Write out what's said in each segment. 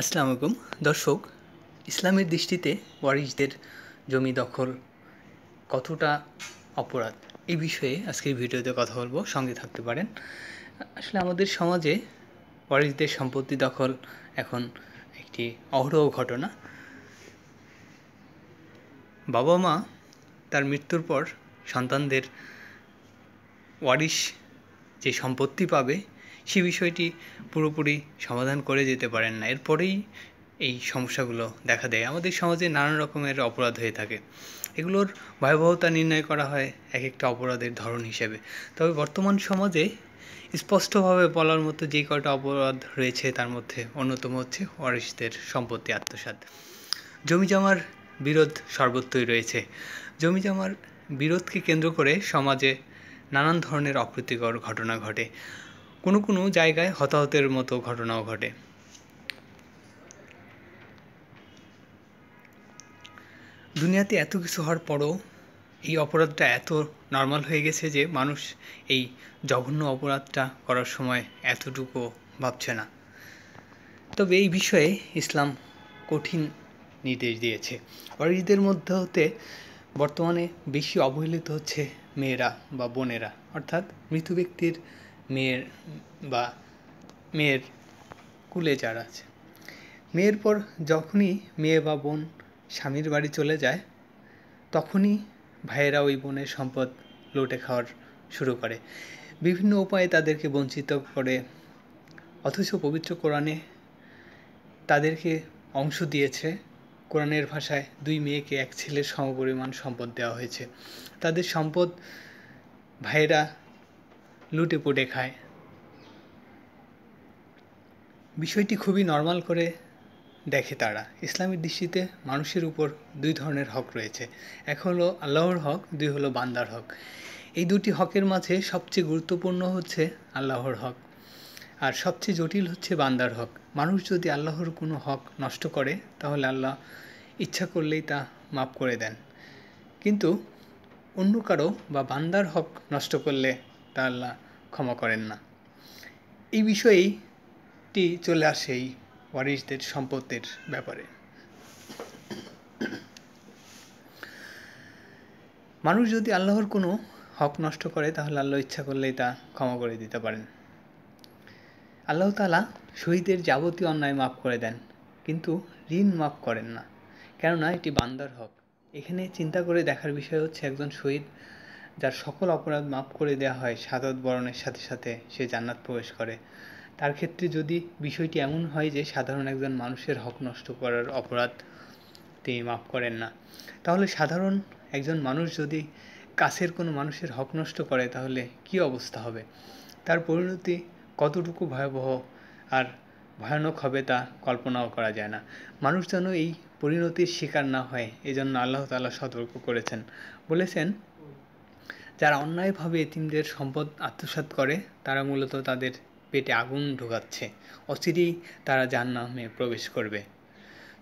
আসসালামু আলাইকুম দর্শক ইসলামের দৃষ্টিতে ওয়ারিশদের জমি দখল কতটা অপরাধ এই বিষয়ে আজকের ভিডিওতে কথা বলবো সঙ্গে থাকতে পারেন আসলে আমাদের সমাজে ওয়ারিশদের সম্পত্তি দখল এখন একটি অহরহ ঘটনা বাবা মা তার মৃত্যুর পর সন্তানদের ওয়ারিশ যে সম্পত্তি পাবে সে বিষয়টি পুরোপুরি সমাধান করে যেতে পারেন না এরপরেই এই সমস্যাগুলো দেখা দেয় আমাদের সমাজে নানান রকমের অপরাধ হয়ে থাকে এগুলোর ভয়াবহতা নির্ণয় করা হয় এক একটা অপরাধের ধরন হিসেবে তবে বর্তমান সমাজে স্পষ্টভাবে বলার মতো যে কয়টা অপরাধ রয়েছে তার মধ্যে অন্যতম হচ্ছে ওয়ারিসদের সম্পত্তি আত্মসাৎ জমিজমার বিরোধ সর্বত্রই রয়েছে জমিজমার বিরোধকে কেন্দ্র করে সমাজে নানান ধরনের অপ্রীতিকর ঘটনা ঘটে কোনো কোনো জায়গায় হতাহতের মতো ঘটনাও ঘটে দুনিয়াতে এত কিছু হওয়ার পরও এই অপরাধটা এত নর্মাল হয়ে গেছে যে মানুষ এই জঘন্য অপরাধটা করার সময় এতটুকু ভাবছে না তবে এই বিষয়ে ইসলাম কঠিন নির্দেশ দিয়েছে অরিজিদের মধ্যে হতে বর্তমানে বেশি অবহেলিত হচ্ছে মেয়েরা বা বোনেরা অর্থাৎ মৃত ব্যক্তির মেয়ের বা মেয়ের কুলে যারা আছে মেয়ের পর যখনই মেয়ে বা বোন স্বামীর বাড়ি চলে যায় তখনই ভাইয়েরা ওই বোনের সম্পদ লুটে খাওয়ার শুরু করে বিভিন্ন উপায়ে তাদেরকে বঞ্চিত করে অথচ পবিত্র কোরআনে তাদেরকে অংশ দিয়েছে কোরআনের ভাষায় দুই মেয়েকে এক ছেলের সমপরিমাণ সম্পদ দেওয়া হয়েছে তাদের সম্পদ ভাইয়েরা লুটে পুটে খায় বিষয়টি খুবই নর্মাল করে দেখে তারা ইসলামের দৃষ্টিতে মানুষের উপর দুই ধরনের হক রয়েছে এক হলো আল্লাহর হক দুই হলো বান্দার হক এই দুটি হকের মাঝে সবচেয়ে গুরুত্বপূর্ণ হচ্ছে আল্লাহর হক আর সবচেয়ে জটিল হচ্ছে বান্দার হক মানুষ যদি আল্লাহর কোনো হক নষ্ট করে তাহলে আল্লাহ ইচ্ছা করলেই তা মাফ করে দেন কিন্তু অন্য কারো বা বান্দার হক নষ্ট করলে তা আল্লাহ ক্ষমা করেন না এই বিষয়েইটি চলে আসে এই ওয়ারিসদের সম্পত্তির ব্যাপারে মানুষ যদি আল্লাহর কোনো হক নষ্ট করে তাহলে আল্লাহ ইচ্ছা করলেই তা ক্ষমা করে দিতে পারেন আল্লাহ তালা শহীদের যাবতীয় অন্যায় মাফ করে দেন কিন্তু ঋণ মাফ করেন না কেননা এটি বান্দার হক এখানে চিন্তা করে দেখার বিষয় হচ্ছে একজন শহীদ যার সকল অপরাধ মাফ করে দেওয়া হয় সাদত বরণের সাথে সাথে সে জান্নাত প্রবেশ করে তার ক্ষেত্রে যদি বিষয়টি এমন হয় যে সাধারণ একজন মানুষের হক নষ্ট করার অপরাধ তিনি মাফ করেন না তাহলে সাধারণ একজন মানুষ যদি কাছের কোনো মানুষের হক নষ্ট করে তাহলে কি অবস্থা হবে তার পরিণতি কতটুকু ভয়াবহ আর ভয়ানক হবে তা কল্পনাও করা যায় না মানুষ যেন এই পরিণতির শিকার না হয় এজন্য আল্লাহ তালা সতর্ক করেছেন বলেছেন যারা অন্যায়ভাবে এতিমদের সম্পদ আত্মসাৎ করে তারা মূলত তাদের পেটে আগুন ঢোকাচ্ছে অচিরেই তারা জাহান্নামে প্রবেশ করবে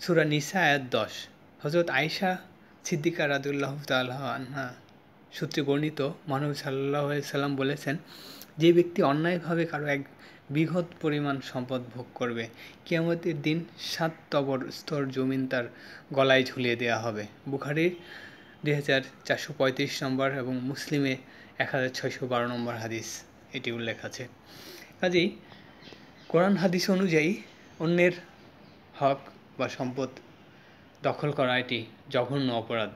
সুরা নিসা আয়াত দশ হজরত আয়েশা সিদ্দিকা রাদুল্লাহ তাল্লাহ সূত্রে বর্ণিত মানব সাল্লাহ সাল্লাম বলেছেন যে ব্যক্তি অন্যায়ভাবে কারো এক বৃহৎ পরিমাণ সম্পদ ভোগ করবে কিয়ামতের দিন সাত তবর স্তর জমিন তার গলায় ঝুলিয়ে দেওয়া হবে বুখারির দুই চারশো পঁয়ত্রিশ নম্বর এবং মুসলিমে এক হাজার ছয়শো বারো নম্বর হাদিস এটি উল্লেখ আছে কাজেই কোরআন হাদিস অনুযায়ী অন্যের হক বা সম্পদ দখল করা এটি জঘন্য অপরাধ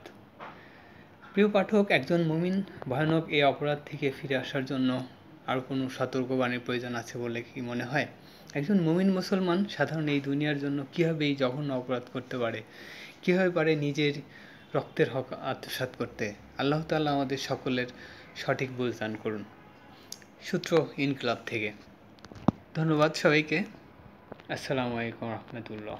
প্রিয় পাঠক একজন মুমিন ভয়ানক এই অপরাধ থেকে ফিরে আসার জন্য আর কোনো সতর্কবাণীর প্রয়োজন আছে বলে কি মনে হয় একজন মুমিন মুসলমান সাধারণ এই দুনিয়ার জন্য কীভাবে এই জঘন্য অপরাধ করতে পারে কীভাবে পারে নিজের রক্তের হক আত্মসাত করতে আল্লাহ তাল্লাহ আমাদের সকলের সঠিক বুঝ দান করুন সূত্র ইনকলাব থেকে ধন্যবাদ সবাইকে আসসালামু আলাইকুম রহমতুল্লাহ